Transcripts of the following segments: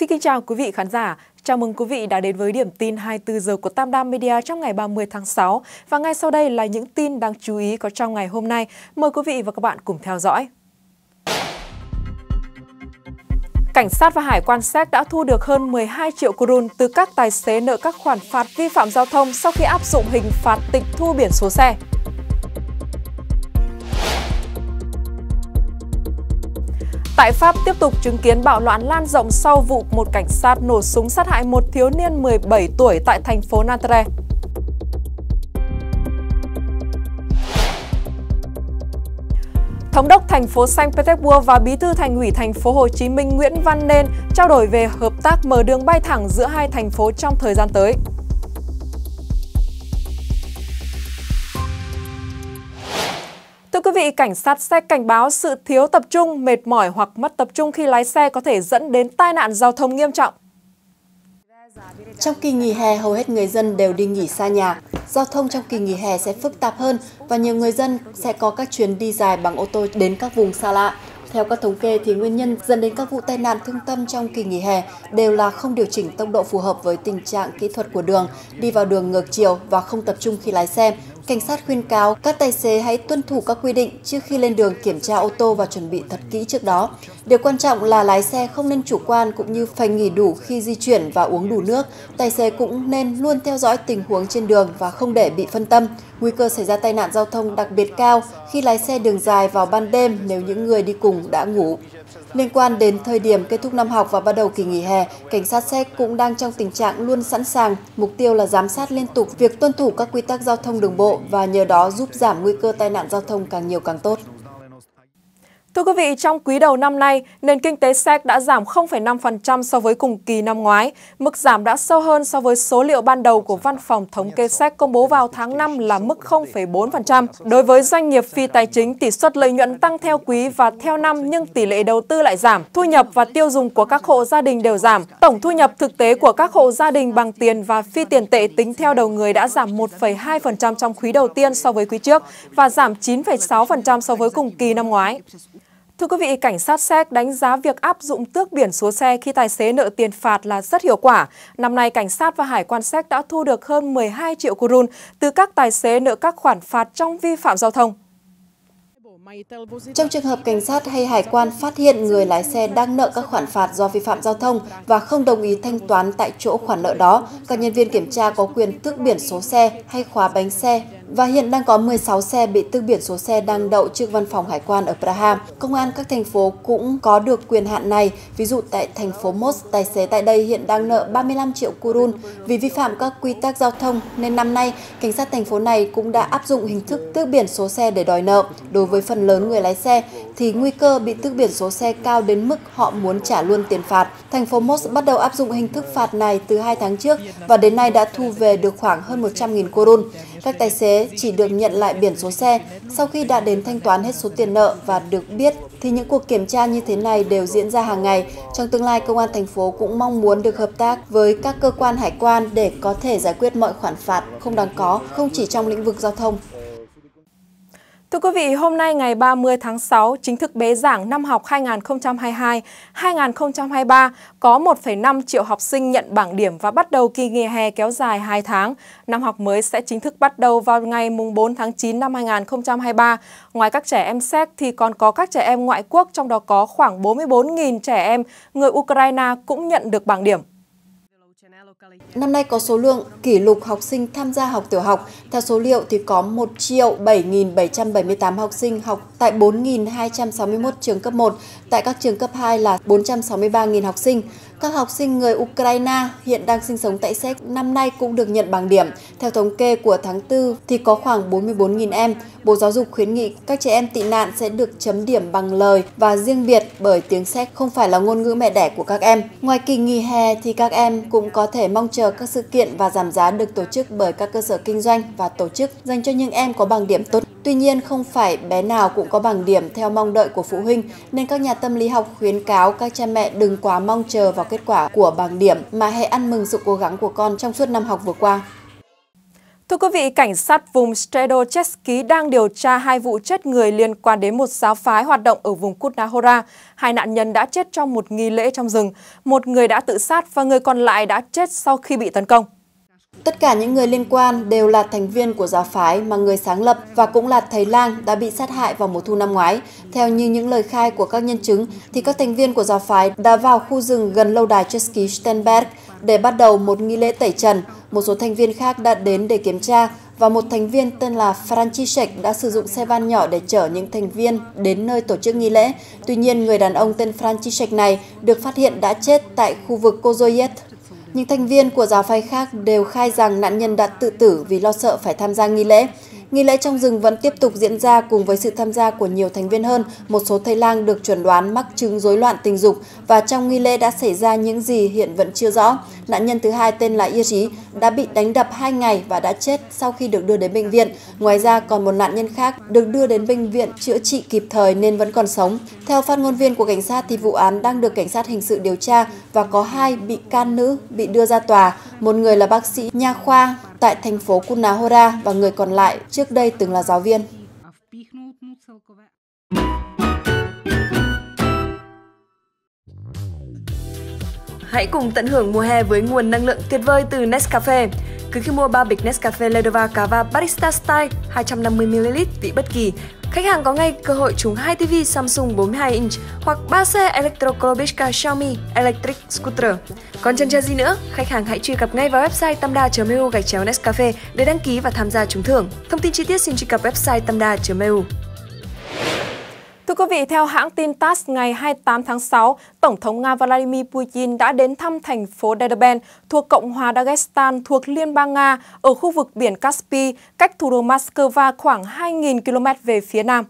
Xin kính chào quý vị khán giả. Chào mừng quý vị đã đến với điểm tin 24 giờ của Tam Đam Media trong ngày 30 tháng 6. Và ngay sau đây là những tin đáng chú ý có trong ngày hôm nay. Mời quý vị và các bạn cùng theo dõi. Cảnh sát và Hải quan Séc đã thu được hơn 12 triệu korun từ các tài xế nợ các khoản phạt vi phạm giao thông sau khi áp dụng hình phạt tịch thu biển số xe. Tại Pháp tiếp tục chứng kiến bạo loạn lan rộng sau vụ một cảnh sát nổ súng sát hại một thiếu niên 17 tuổi tại thành phố Nantes. Thống đốc thành phố Saint Petersburg và Bí thư Thành ủy thành phố Hồ Chí Minh Nguyễn Văn Nên trao đổi về hợp tác mở đường bay thẳng giữa hai thành phố trong thời gian tới. vị, cảnh sát xe cảnh báo sự thiếu tập trung, mệt mỏi hoặc mất tập trung khi lái xe có thể dẫn đến tai nạn giao thông nghiêm trọng. Trong kỳ nghỉ hè, hầu hết người dân đều đi nghỉ xa nhà. Giao thông trong kỳ nghỉ hè sẽ phức tạp hơn và nhiều người dân sẽ có các chuyến đi dài bằng ô tô đến các vùng xa lạ. Theo các thống kê thì nguyên nhân dẫn đến các vụ tai nạn thương tâm trong kỳ nghỉ hè đều là không điều chỉnh tốc độ phù hợp với tình trạng kỹ thuật của đường, đi vào đường ngược chiều và không tập trung khi lái xe, Cảnh sát khuyên cáo các tài xế hãy tuân thủ các quy định trước khi lên đường kiểm tra ô tô và chuẩn bị thật kỹ trước đó. Điều quan trọng là lái xe không nên chủ quan cũng như phải nghỉ đủ khi di chuyển và uống đủ nước. Tài xế cũng nên luôn theo dõi tình huống trên đường và không để bị phân tâm. Nguy cơ xảy ra tai nạn giao thông đặc biệt cao khi lái xe đường dài vào ban đêm nếu những người đi cùng đã ngủ. Liên quan đến thời điểm kết thúc năm học và bắt đầu kỳ nghỉ hè, cảnh sát xe cũng đang trong tình trạng luôn sẵn sàng, mục tiêu là giám sát liên tục việc tuân thủ các quy tắc giao thông đường bộ và nhờ đó giúp giảm nguy cơ tai nạn giao thông càng nhiều càng tốt. Thưa quý vị, trong quý đầu năm nay, nền kinh tế Séc đã giảm 0,5% so với cùng kỳ năm ngoái. Mức giảm đã sâu hơn so với số liệu ban đầu của Văn phòng Thống kê Séc công bố vào tháng 5 là mức 0,4%. Đối với doanh nghiệp phi tài chính, tỷ suất lợi nhuận tăng theo quý và theo năm nhưng tỷ lệ đầu tư lại giảm. Thu nhập và tiêu dùng của các hộ gia đình đều giảm. Tổng thu nhập thực tế của các hộ gia đình bằng tiền và phi tiền tệ tính theo đầu người đã giảm 1,2% trong quý đầu tiên so với quý trước và giảm 9,6% so với cùng kỳ năm ngoái. Thưa quý vị, cảnh sát Séc đánh giá việc áp dụng tước biển số xe khi tài xế nợ tiền phạt là rất hiệu quả. Năm nay, cảnh sát và hải quan Séc đã thu được hơn 12 triệu kurun từ các tài xế nợ các khoản phạt trong vi phạm giao thông. Trong trường hợp cảnh sát hay hải quan phát hiện người lái xe đang nợ các khoản phạt do vi phạm giao thông và không đồng ý thanh toán tại chỗ khoản nợ đó, các nhân viên kiểm tra có quyền tước biển số xe hay khóa bánh xe và hiện đang có 16 xe bị tư biển số xe đang đậu trước văn phòng hải quan ở Praha. Công an các thành phố cũng có được quyền hạn này. Ví dụ tại thành phố Mos, tài xế tại đây hiện đang nợ 35 triệu kurun vì vi phạm các quy tắc giao thông nên năm nay cảnh sát thành phố này cũng đã áp dụng hình thức tước biển số xe để đòi nợ. Đối với phần lớn người lái xe thì nguy cơ bị tước biển số xe cao đến mức họ muốn trả luôn tiền phạt. Thành phố Mos bắt đầu áp dụng hình thức phạt này từ 2 tháng trước và đến nay đã thu về được khoảng hơn 100.000 kurun. Các tài xế chỉ được nhận lại biển số xe sau khi đã đến thanh toán hết số tiền nợ và được biết thì những cuộc kiểm tra như thế này đều diễn ra hàng ngày. Trong tương lai, Công an thành phố cũng mong muốn được hợp tác với các cơ quan hải quan để có thể giải quyết mọi khoản phạt không đáng có, không chỉ trong lĩnh vực giao thông. Thưa quý vị, hôm nay ngày 30 tháng 6 chính thức bế giảng năm học 2022-2023 có 1,5 triệu học sinh nhận bảng điểm và bắt đầu kỳ nghỉ hè kéo dài 2 tháng. Năm học mới sẽ chính thức bắt đầu vào ngày 4 tháng 9 năm 2023. Ngoài các trẻ em Séc thì còn có các trẻ em ngoại quốc, trong đó có khoảng 44.000 trẻ em người Ukraine cũng nhận được bảng điểm. Năm nay có số lượng kỷ lục học sinh tham gia học tiểu học. Theo số liệu thì có 1 triệu 7.778 học sinh học tại 4.261 trường cấp 1, tại các trường cấp 2 là 463.000 học sinh. Các học sinh người Ukraine hiện đang sinh sống tại Séc năm nay cũng được nhận bằng điểm. Theo thống kê của tháng 4 thì có khoảng 44.000 em. Bộ Giáo dục khuyến nghị các trẻ em tị nạn sẽ được chấm điểm bằng lời và riêng biệt bởi tiếng Séc không phải là ngôn ngữ mẹ đẻ của các em. Ngoài kỳ nghỉ hè thì các em cũng có thể mong chờ các sự kiện và giảm giá được tổ chức bởi các cơ sở kinh doanh và tổ chức dành cho những em có bằng điểm tốt. Tuy nhiên không phải bé nào cũng có bằng điểm theo mong đợi của phụ huynh nên các nhà tâm lý học khuyến cáo các cha mẹ đừng quá mong chờ vào kết quả của bảng điểm mà hãy ăn mừng sự cố gắng của con trong suốt năm học vừa qua. Thưa quý vị, cảnh sát vùng Stredochesky đang điều tra hai vụ chết người liên quan đến một giáo phái hoạt động ở vùng Kutnahora. Hai nạn nhân đã chết trong một nghi lễ trong rừng, một người đã tự sát và người còn lại đã chết sau khi bị tấn công. Tất cả những người liên quan đều là thành viên của giáo phái mà người sáng lập và cũng là thầy lang đã bị sát hại vào mùa thu năm ngoái. Theo như những lời khai của các nhân chứng, thì các thành viên của giáo phái đã vào khu rừng gần lâu đài Chesky Stenberg để bắt đầu một nghi lễ tẩy trần. Một số thành viên khác đã đến để kiểm tra và một thành viên tên là František đã sử dụng xe van nhỏ để chở những thành viên đến nơi tổ chức nghi lễ. Tuy nhiên, người đàn ông tên František này được phát hiện đã chết tại khu vực Kozoyet những thành viên của giáo phái khác đều khai rằng nạn nhân đã tự tử vì lo sợ phải tham gia nghi lễ. Nghi lễ trong rừng vẫn tiếp tục diễn ra cùng với sự tham gia của nhiều thành viên hơn. Một số thầy lang được chuẩn đoán mắc chứng rối loạn tình dục và trong nghi lễ đã xảy ra những gì hiện vẫn chưa rõ. Nạn nhân thứ hai tên là Yết Trí đã bị đánh đập 2 ngày và đã chết sau khi được đưa đến bệnh viện. Ngoài ra còn một nạn nhân khác được đưa đến bệnh viện chữa trị kịp thời nên vẫn còn sống. Theo phát ngôn viên của cảnh sát thì vụ án đang được cảnh sát hình sự điều tra và có hai bị can nữ bị đưa ra tòa, một người là bác sĩ nha khoa tại thành phố Kunahora và người còn lại trước đây từng là giáo viên. Hãy cùng tận hưởng mùa hè với nguồn năng lượng tuyệt vời từ Nescafe. Cứ khi mua 3 bịch Nescafe Ledova Cava Barista Style 250ml vị bất kỳ, Khách hàng có ngay cơ hội trúng hai TV Samsung 42 inch hoặc 3 xe Electrokolobiska Xiaomi Electric Scooter. Còn chân chờ gì nữa, khách hàng hãy truy cập ngay vào website tamda.eu gạch chéo Nescafe để đăng ký và tham gia trúng thưởng. Thông tin chi tiết xin truy cập website tamda.eu. Thưa quý vị, theo hãng tin TASS, ngày 28 tháng 6, Tổng thống Nga Vladimir Putin đã đến thăm thành phố Derbent thuộc Cộng hòa Dagestan thuộc Liên bang Nga ở khu vực biển Caspi, cách thủ đô Moscow khoảng 2.000 km về phía nam.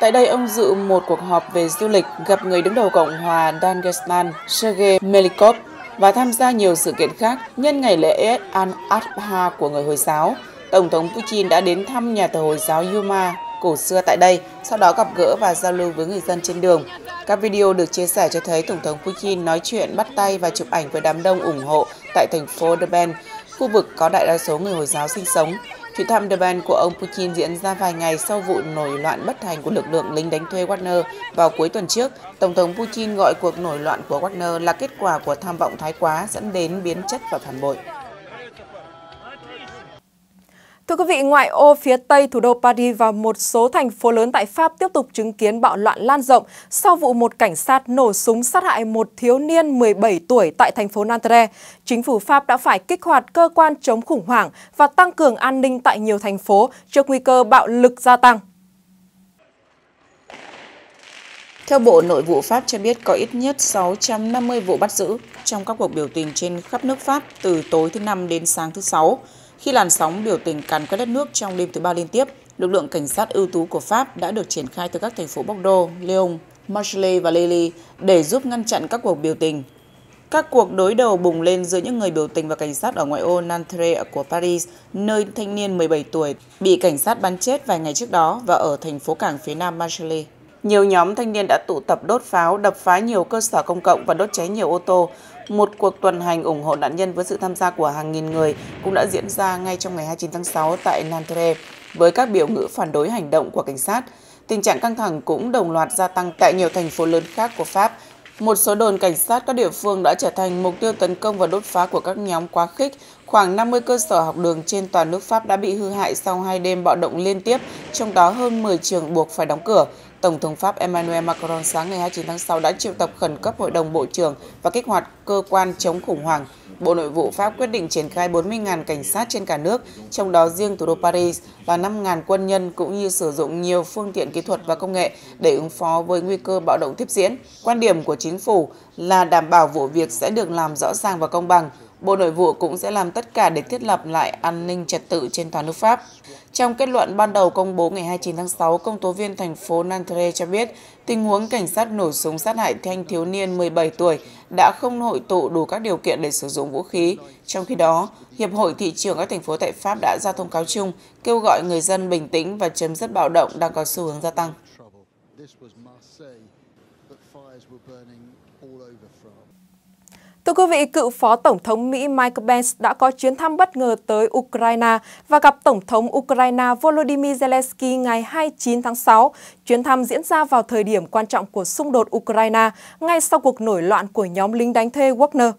Tại đây, ông dự một cuộc họp về du lịch gặp người đứng đầu Cộng hòa Dagestan Sergei Melikov và tham gia nhiều sự kiện khác nhân ngày lễ Eid al-Adha của người Hồi giáo. Tổng thống Putin đã đến thăm nhà thờ Hồi giáo Yuma cổ xưa tại đây, sau đó gặp gỡ và giao lưu với người dân trên đường. Các video được chia sẻ cho thấy Tổng thống Putin nói chuyện, bắt tay và chụp ảnh với đám đông ủng hộ tại thành phố Durban, khu vực có đại đa số người Hồi giáo sinh sống. Chuyến thăm Durban của ông Putin diễn ra vài ngày sau vụ nổi loạn bất thành của lực lượng lính đánh thuê Wagner vào cuối tuần trước. Tổng thống Putin gọi cuộc nổi loạn của Wagner là kết quả của tham vọng thái quá dẫn đến biến chất và phản bội. Thưa quý vị, ngoại ô phía tây thủ đô Paris và một số thành phố lớn tại Pháp tiếp tục chứng kiến bạo loạn lan rộng sau vụ một cảnh sát nổ súng sát hại một thiếu niên 17 tuổi tại thành phố Nanterre. Chính phủ Pháp đã phải kích hoạt cơ quan chống khủng hoảng và tăng cường an ninh tại nhiều thành phố trước nguy cơ bạo lực gia tăng. Theo Bộ Nội vụ Pháp cho biết có ít nhất 650 vụ bắt giữ trong các cuộc biểu tình trên khắp nước Pháp từ tối thứ Năm đến sáng thứ Sáu, khi làn sóng biểu tình càn quét đất nước trong đêm thứ ba liên tiếp, lực lượng cảnh sát ưu tú của Pháp đã được triển khai từ các thành phố Bordeaux, Lyon, Marseille và Lille để giúp ngăn chặn các cuộc biểu tình. Các cuộc đối đầu bùng lên giữa những người biểu tình và cảnh sát ở ngoại ô Nantes của Paris, nơi thanh niên 17 tuổi bị cảnh sát bắn chết vài ngày trước đó và ở thành phố cảng phía nam Marseille. Nhiều nhóm thanh niên đã tụ tập đốt pháo, đập phá nhiều cơ sở công cộng và đốt cháy nhiều ô tô, một cuộc tuần hành ủng hộ nạn nhân với sự tham gia của hàng nghìn người cũng đã diễn ra ngay trong ngày 29 tháng 6 tại Nanterre với các biểu ngữ phản đối hành động của cảnh sát. Tình trạng căng thẳng cũng đồng loạt gia tăng tại nhiều thành phố lớn khác của Pháp. Một số đồn cảnh sát các địa phương đã trở thành mục tiêu tấn công và đốt phá của các nhóm quá khích Khoảng 50 cơ sở học đường trên toàn nước Pháp đã bị hư hại sau hai đêm bạo động liên tiếp, trong đó hơn 10 trường buộc phải đóng cửa. Tổng thống Pháp Emmanuel Macron sáng ngày 29 tháng 6 đã triệu tập khẩn cấp Hội đồng Bộ trưởng và kích hoạt cơ quan chống khủng hoảng. Bộ Nội vụ Pháp quyết định triển khai 40.000 cảnh sát trên cả nước, trong đó riêng thủ đô Paris là 5.000 quân nhân cũng như sử dụng nhiều phương tiện kỹ thuật và công nghệ để ứng phó với nguy cơ bạo động tiếp diễn. Quan điểm của chính phủ là đảm bảo vụ việc sẽ được làm rõ ràng và công bằng, Bộ Nội vụ cũng sẽ làm tất cả để thiết lập lại an ninh trật tự trên toàn nước Pháp. Trong kết luận ban đầu công bố ngày 29 tháng 6, công tố viên thành phố Nanterre cho biết tình huống cảnh sát nổ súng sát hại thanh thiếu niên 17 tuổi đã không hội tụ đủ các điều kiện để sử dụng vũ khí. Trong khi đó, Hiệp hội Thị trường các thành phố tại Pháp đã ra thông cáo chung kêu gọi người dân bình tĩnh và chấm dứt bạo động đang có xu hướng gia tăng. Thưa quý vị, cựu Phó Tổng thống Mỹ Mike Pence đã có chuyến thăm bất ngờ tới Ukraine và gặp Tổng thống Ukraine Volodymyr Zelensky ngày 29 tháng 6. Chuyến thăm diễn ra vào thời điểm quan trọng của xung đột Ukraine, ngay sau cuộc nổi loạn của nhóm lính đánh thuê Wagner.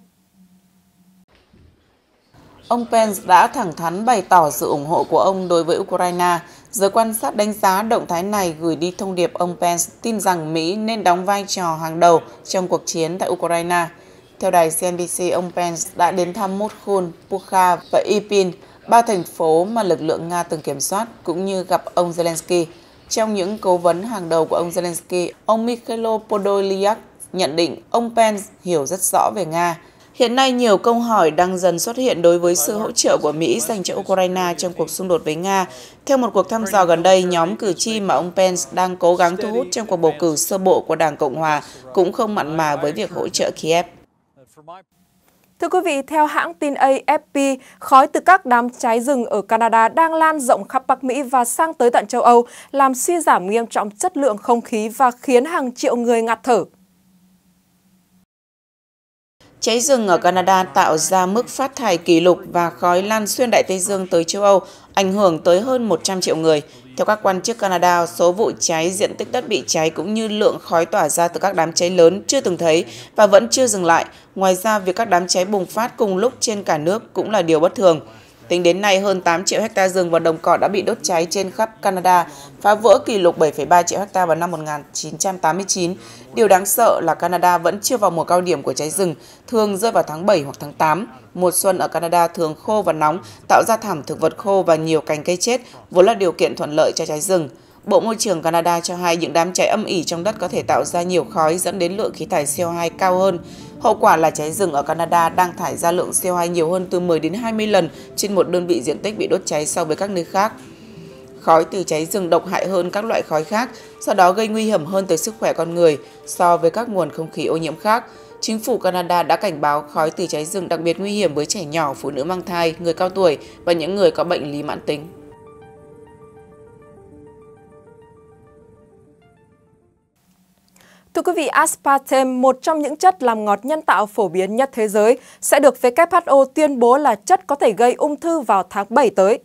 Ông Pence đã thẳng thắn bày tỏ sự ủng hộ của ông đối với Ukraine. Giới quan sát đánh giá động thái này gửi đi thông điệp ông Pence tin rằng Mỹ nên đóng vai trò hàng đầu trong cuộc chiến tại Ukraine – theo đài CNBC, ông Pence đã đến thăm Moskun, Pukha và Ipin, ba thành phố mà lực lượng Nga từng kiểm soát, cũng như gặp ông Zelensky. Trong những cố vấn hàng đầu của ông Zelensky, ông Mikhailo Podolyak nhận định ông Pence hiểu rất rõ về Nga. Hiện nay, nhiều câu hỏi đang dần xuất hiện đối với sự hỗ trợ của Mỹ dành cho Ukraine trong cuộc xung đột với Nga. Theo một cuộc thăm dò gần đây, nhóm cử tri mà ông Pence đang cố gắng thu hút trong cuộc bầu cử sơ bộ của Đảng Cộng Hòa cũng không mặn mà với việc hỗ trợ Kiev. Thưa quý vị, theo hãng tin AFP, khói từ các đám cháy rừng ở Canada đang lan rộng khắp Bắc Mỹ và sang tới tận châu Âu, làm suy giảm nghiêm trọng chất lượng không khí và khiến hàng triệu người ngạt thở. Cháy rừng ở Canada tạo ra mức phát thải kỷ lục và khói lan xuyên Đại Tây Dương tới châu Âu, ảnh hưởng tới hơn 100 triệu người, theo các quan chức Canada, số vụ cháy, diện tích đất bị cháy cũng như lượng khói tỏa ra từ các đám cháy lớn chưa từng thấy và vẫn chưa dừng lại. Ngoài ra, việc các đám cháy bùng phát cùng lúc trên cả nước cũng là điều bất thường. Tính đến nay, hơn 8 triệu hecta rừng và đồng cỏ đã bị đốt cháy trên khắp Canada, phá vỡ kỷ lục 7,3 triệu hecta vào năm 1989. Điều đáng sợ là Canada vẫn chưa vào mùa cao điểm của cháy rừng, thường rơi vào tháng 7 hoặc tháng 8. Mùa xuân ở Canada thường khô và nóng, tạo ra thảm thực vật khô và nhiều cành cây chết, vốn là điều kiện thuận lợi cho cháy rừng. Bộ Môi trường Canada cho hay những đám cháy âm ỉ trong đất có thể tạo ra nhiều khói dẫn đến lượng khí thải CO2 cao hơn. Hậu quả là cháy rừng ở Canada đang thải ra lượng CO2 nhiều hơn từ 10 đến 20 lần trên một đơn vị diện tích bị đốt cháy so với các nơi khác. Khói từ cháy rừng độc hại hơn các loại khói khác, do đó gây nguy hiểm hơn tới sức khỏe con người so với các nguồn không khí ô nhiễm khác. Chính phủ Canada đã cảnh báo khói từ cháy rừng đặc biệt nguy hiểm với trẻ nhỏ, phụ nữ mang thai, người cao tuổi và những người có bệnh lý mãn tính. Thưa quý vị, aspartame, một trong những chất làm ngọt nhân tạo phổ biến nhất thế giới, sẽ được WHO tuyên bố là chất có thể gây ung thư vào tháng 7 tới.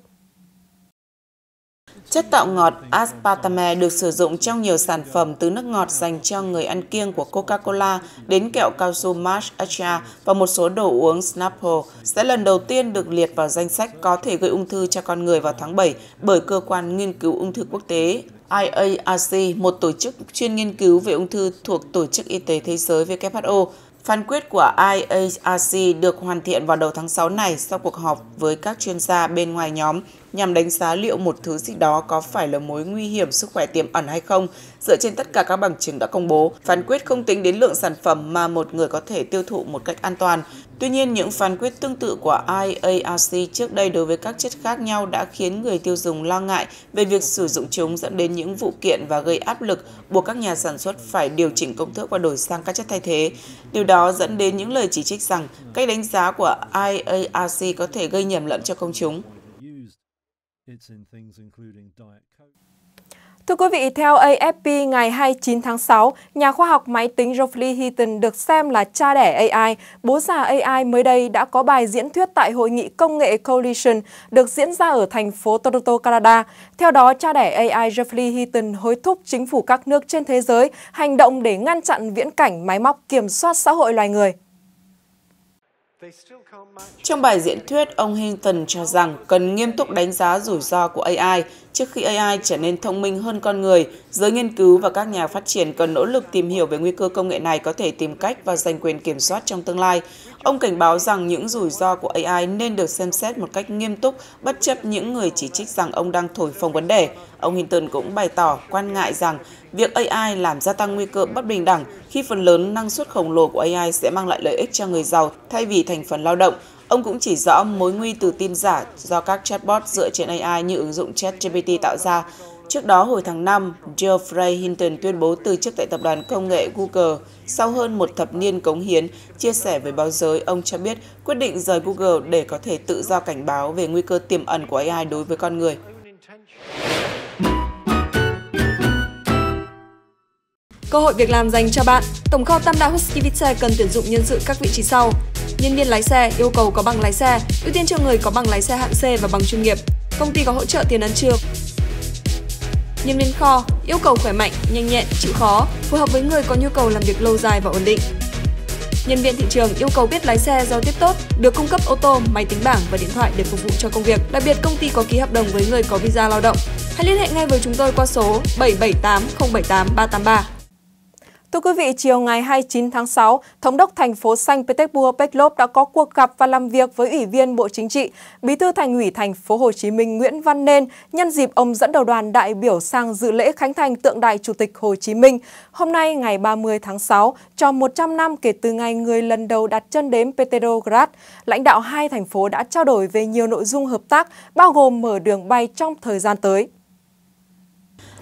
Chất tạo ngọt aspartame được sử dụng trong nhiều sản phẩm từ nước ngọt dành cho người ăn kiêng của Coca-Cola đến kẹo cao su Marsh Acha và một số đồ uống Snapple sẽ lần đầu tiên được liệt vào danh sách có thể gây ung thư cho con người vào tháng 7 bởi cơ quan nghiên cứu ung thư quốc tế IARC, một tổ chức chuyên nghiên cứu về ung thư thuộc Tổ chức Y tế Thế giới WHO, Phán quyết của IARC được hoàn thiện vào đầu tháng 6 này sau cuộc họp với các chuyên gia bên ngoài nhóm nhằm đánh giá liệu một thứ gì đó có phải là mối nguy hiểm sức khỏe tiềm ẩn hay không. Dựa trên tất cả các bằng chứng đã công bố, phán quyết không tính đến lượng sản phẩm mà một người có thể tiêu thụ một cách an toàn. Tuy nhiên, những phán quyết tương tự của IARC trước đây đối với các chất khác nhau đã khiến người tiêu dùng lo ngại về việc sử dụng chúng dẫn đến những vụ kiện và gây áp lực buộc các nhà sản xuất phải điều chỉnh công thức và đổi sang các chất thay thế. Điều đó dẫn đến những lời chỉ trích rằng cách đánh giá của IARC có thể gây nhầm lẫn cho công chúng. Thưa quý vị, theo AFP ngày 29 tháng 6, nhà khoa học máy tính Geoffrey Heaton được xem là cha đẻ AI. Bố già AI mới đây đã có bài diễn thuyết tại Hội nghị Công nghệ Coalition được diễn ra ở thành phố Toronto, Canada. Theo đó, cha đẻ AI Geoffrey Heaton hối thúc chính phủ các nước trên thế giới hành động để ngăn chặn viễn cảnh máy móc kiểm soát xã hội loài người. Trong bài diễn thuyết, ông Hinton cho rằng cần nghiêm túc đánh giá rủi ro của AI trước khi AI trở nên thông minh hơn con người. Giới nghiên cứu và các nhà phát triển cần nỗ lực tìm hiểu về nguy cơ công nghệ này có thể tìm cách và giành quyền kiểm soát trong tương lai. Ông cảnh báo rằng những rủi ro của AI nên được xem xét một cách nghiêm túc, bất chấp những người chỉ trích rằng ông đang thổi phồng vấn đề. Ông Hinton cũng bày tỏ quan ngại rằng Việc AI làm gia tăng nguy cơ bất bình đẳng khi phần lớn năng suất khổng lồ của AI sẽ mang lại lợi ích cho người giàu thay vì thành phần lao động. Ông cũng chỉ rõ mối nguy từ tin giả do các chatbot dựa trên AI như ứng dụng ChatGPT tạo ra. Trước đó, hồi tháng 5, Geoffrey Hinton tuyên bố từ chức tại tập đoàn công nghệ Google. Sau hơn một thập niên cống hiến, chia sẻ với báo giới, ông cho biết quyết định rời Google để có thể tự do cảnh báo về nguy cơ tiềm ẩn của AI đối với con người. Cơ hội việc làm dành cho bạn, Tổng kho Tam Đại Huskivice cần tuyển dụng nhân sự các vị trí sau. Nhân viên lái xe yêu cầu có bằng lái xe, ưu tiên cho người có bằng lái xe hạng C và bằng chuyên nghiệp. Công ty có hỗ trợ tiền ăn trưa. Nhân viên kho yêu cầu khỏe mạnh, nhanh nhẹn, chịu khó, phù hợp với người có nhu cầu làm việc lâu dài và ổn định. Nhân viên thị trường yêu cầu biết lái xe giao tiếp tốt, được cung cấp ô tô, máy tính bảng và điện thoại để phục vụ cho công việc. Đặc biệt công ty có ký hợp đồng với người có visa lao động. Hãy liên hệ ngay với chúng tôi qua số 778 078 383 Thưa quý vị, chiều ngày 29 tháng 6, Thống đốc thành phố Xanh Petersburg Peklov đã có cuộc gặp và làm việc với Ủy viên Bộ Chính trị, Bí thư Thành ủy thành phố Hồ Chí Minh Nguyễn Văn Nên nhân dịp ông dẫn đầu đoàn đại biểu sang dự lễ khánh thành tượng đài Chủ tịch Hồ Chí Minh. Hôm nay ngày 30 tháng 6, tròn 100 năm kể từ ngày người lần đầu đặt chân đến Petrograd, lãnh đạo hai thành phố đã trao đổi về nhiều nội dung hợp tác bao gồm mở đường bay trong thời gian tới.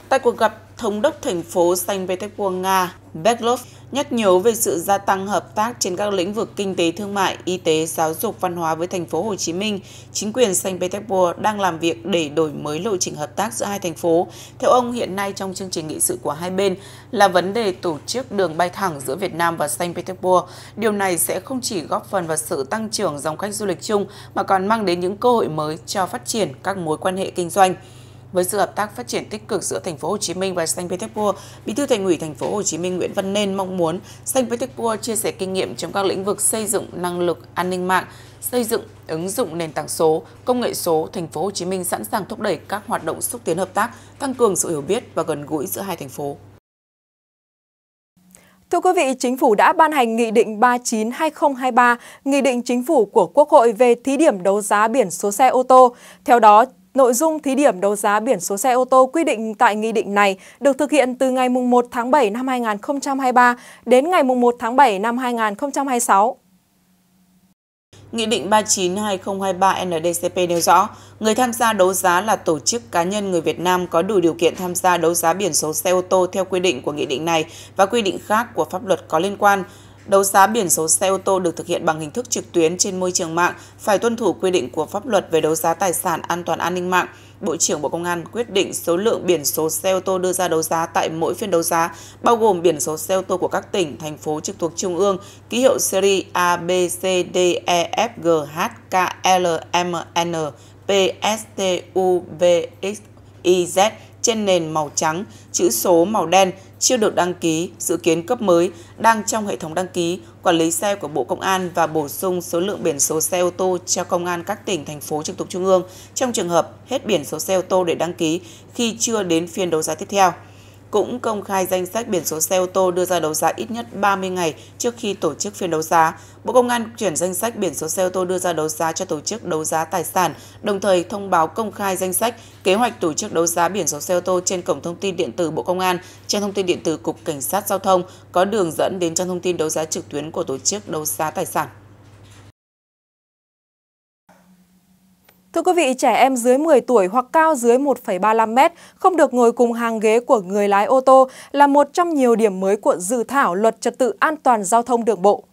Tại cuộc gặp, Thống đốc thành phố Saint Petersburg Nga Beglov, nhắc nhớ về sự gia tăng hợp tác trên các lĩnh vực kinh tế thương mại, y tế, giáo dục, văn hóa với thành phố Hồ Chí Minh. Chính quyền Saint Petersburg đang làm việc để đổi mới lộ trình hợp tác giữa hai thành phố. Theo ông, hiện nay trong chương trình nghị sự của hai bên là vấn đề tổ chức đường bay thẳng giữa Việt Nam và Saint Petersburg. Điều này sẽ không chỉ góp phần vào sự tăng trưởng dòng khách du lịch chung mà còn mang đến những cơ hội mới cho phát triển các mối quan hệ kinh doanh với sự hợp tác phát triển tích cực giữa thành phố Hồ Chí Minh và Saint Petersburg, Bí thư Thành ủy thành phố Hồ Chí Minh Nguyễn Văn Nên mong muốn Saint Petersburg chia sẻ kinh nghiệm trong các lĩnh vực xây dựng năng lực an ninh mạng, xây dựng ứng dụng nền tảng số, công nghệ số, thành phố Hồ Chí Minh sẵn sàng thúc đẩy các hoạt động xúc tiến hợp tác, tăng cường sự hiểu biết và gần gũi giữa hai thành phố. Thưa quý vị, Chính phủ đã ban hành Nghị định 39-2023, Nghị định Chính phủ của Quốc hội về thí điểm đấu giá biển số xe ô tô. Theo đó, Nội dung thí điểm đấu giá biển số xe ô tô quy định tại nghị định này được thực hiện từ ngày 1 tháng 7 năm 2023 đến ngày 1 tháng 7 năm 2026. Nghị định 39-2023-NDCP nêu rõ, người tham gia đấu giá là tổ chức cá nhân người Việt Nam có đủ điều kiện tham gia đấu giá biển số xe ô tô theo quy định của nghị định này và quy định khác của pháp luật có liên quan – Đấu giá biển số xe ô tô được thực hiện bằng hình thức trực tuyến trên môi trường mạng, phải tuân thủ quy định của pháp luật về đấu giá tài sản an toàn an ninh mạng. Bộ trưởng Bộ Công an quyết định số lượng biển số xe ô tô đưa ra đấu giá tại mỗi phiên đấu giá, bao gồm biển số xe ô tô của các tỉnh, thành phố trực thuộc Trung ương, ký hiệu series A, B, C, D, E, F, G, H, K, L, M, N, P, S, T, U, V, X, Y, Z trên nền màu trắng, chữ số màu đen chưa được đăng ký, dự kiến cấp mới đang trong hệ thống đăng ký, quản lý xe của Bộ Công an và bổ sung số lượng biển số xe ô tô cho công an các tỉnh, thành phố trực thuộc trung ương trong trường hợp hết biển số xe ô tô để đăng ký khi chưa đến phiên đấu giá tiếp theo cũng công khai danh sách biển số xe ô tô đưa ra đấu giá ít nhất 30 ngày trước khi tổ chức phiên đấu giá. Bộ Công an chuyển danh sách biển số xe ô tô đưa ra đấu giá cho tổ chức đấu giá tài sản, đồng thời thông báo công khai danh sách kế hoạch tổ chức đấu giá biển số xe ô tô trên cổng thông tin điện tử Bộ Công an, trang thông tin điện tử Cục Cảnh sát Giao thông có đường dẫn đến trang thông tin đấu giá trực tuyến của tổ chức đấu giá tài sản. Thưa quý vị, trẻ em dưới 10 tuổi hoặc cao dưới 1,35 m không được ngồi cùng hàng ghế của người lái ô tô là một trong nhiều điểm mới của dự thảo luật trật tự an toàn giao thông đường bộ.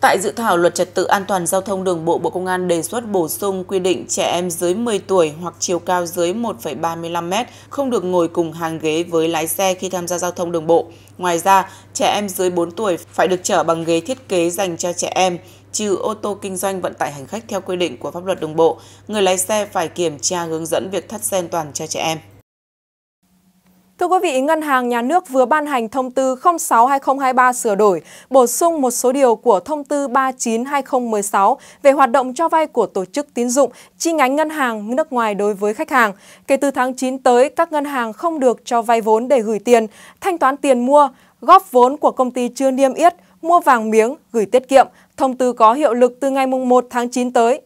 Tại dự thảo luật trật tự an toàn giao thông đường bộ, Bộ Công an đề xuất bổ sung quy định trẻ em dưới 10 tuổi hoặc chiều cao dưới 1,35 m không được ngồi cùng hàng ghế với lái xe khi tham gia giao thông đường bộ. Ngoài ra, trẻ em dưới 4 tuổi phải được chở bằng ghế thiết kế dành cho trẻ em trừ ô tô kinh doanh vận tải hành khách theo quy định của pháp luật đường bộ, người lái xe phải kiểm tra hướng dẫn việc thắt an toàn cho trẻ em. Thưa quý vị, Ngân hàng Nhà nước vừa ban hành thông tư 06-2023 sửa đổi, bổ sung một số điều của thông tư 39-2016 về hoạt động cho vay của tổ chức tín dụng, chi nhánh ngân hàng nước ngoài đối với khách hàng. Kể từ tháng 9 tới, các ngân hàng không được cho vay vốn để gửi tiền, thanh toán tiền mua, góp vốn của công ty chưa niêm yết, mua vàng miếng, gửi tiết kiệm. Thông tư có hiệu lực từ ngày 1 tháng 9 tới.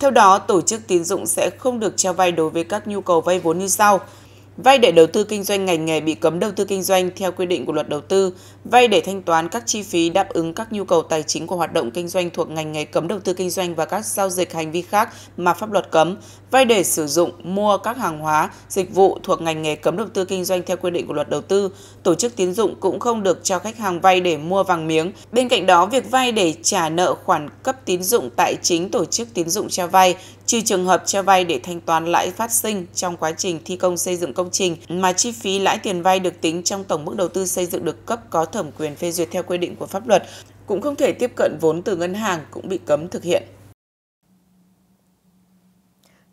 Theo đó, tổ chức tín dụng sẽ không được cho vay đối với các nhu cầu vay vốn như sau – Vay để đầu tư kinh doanh ngành nghề bị cấm đầu tư kinh doanh theo quy định của luật đầu tư, vay để thanh toán các chi phí đáp ứng các nhu cầu tài chính của hoạt động kinh doanh thuộc ngành nghề cấm đầu tư kinh doanh và các giao dịch hành vi khác mà pháp luật cấm, vay để sử dụng mua các hàng hóa, dịch vụ thuộc ngành nghề cấm đầu tư kinh doanh theo quy định của luật đầu tư, tổ chức tín dụng cũng không được cho khách hàng vay để mua vàng miếng. Bên cạnh đó, việc vay để trả nợ khoản cấp tín dụng tại chính tổ chức tín dụng cho vay trừ trường hợp cho vay để thanh toán lãi phát sinh trong quá trình thi công xây dựng công trình mà chi phí lãi tiền vay được tính trong tổng mức đầu tư xây dựng được cấp có thẩm quyền phê duyệt theo quy định của pháp luật, cũng không thể tiếp cận vốn từ ngân hàng cũng bị cấm thực hiện.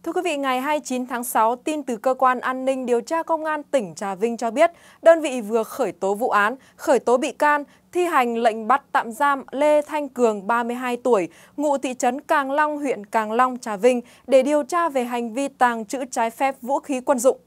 Thưa quý vị, ngày 29 tháng 6, tin từ Cơ quan An ninh Điều tra Công an tỉnh Trà Vinh cho biết, đơn vị vừa khởi tố vụ án, khởi tố bị can, thi hành lệnh bắt tạm giam Lê Thanh Cường, 32 tuổi, ngụ thị trấn Càng Long, huyện Càng Long, Trà Vinh để điều tra về hành vi tàng trữ trái phép vũ khí quân dụng.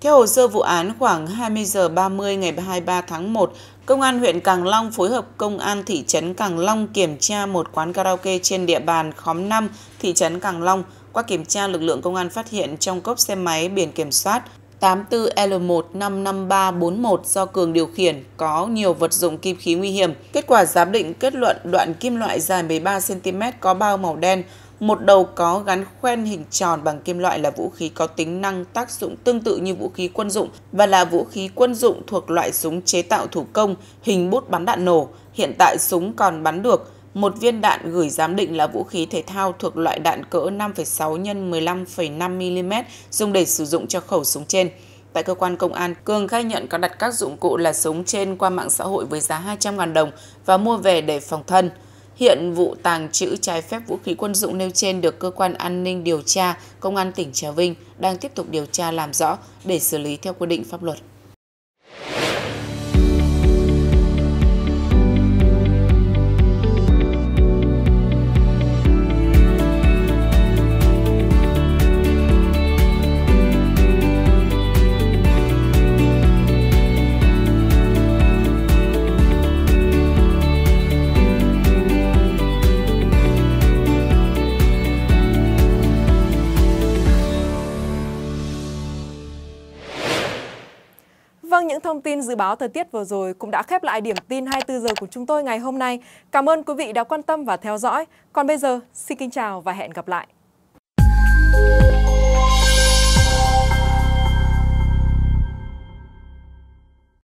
Theo hồ sơ vụ án, khoảng 20 giờ 30 ngày 23 tháng 1, Công an huyện Càng Long phối hợp công an thị trấn Càng Long kiểm tra một quán karaoke trên địa bàn khóm 5, thị trấn Càng Long. Qua kiểm tra, lực lượng công an phát hiện trong cốp xe máy biển kiểm soát 84 l 155341 do Cường điều khiển có nhiều vật dụng kim khí nguy hiểm. Kết quả giám định kết luận đoạn kim loại dài 13cm có bao màu đen, một đầu có gắn khoen hình tròn bằng kim loại là vũ khí có tính năng tác dụng tương tự như vũ khí quân dụng và là vũ khí quân dụng thuộc loại súng chế tạo thủ công, hình bút bắn đạn nổ. Hiện tại súng còn bắn được. Một viên đạn gửi giám định là vũ khí thể thao thuộc loại đạn cỡ 5,6 x 15,5 mm dùng để sử dụng cho khẩu súng trên. Tại cơ quan công an, Cường khai nhận có đặt các dụng cụ là súng trên qua mạng xã hội với giá 200.000 đồng và mua về để phòng thân. Hiện vụ tàng trữ trái phép vũ khí quân dụng nêu trên được cơ quan an ninh điều tra Công an tỉnh Trà Vinh đang tiếp tục điều tra làm rõ để xử lý theo quy định pháp luật. tin dự báo thời tiết vừa rồi cũng đã khép lại điểm tin 24 giờ của chúng tôi ngày hôm nay. Cảm ơn quý vị đã quan tâm và theo dõi. Còn bây giờ, xin kính chào và hẹn gặp lại.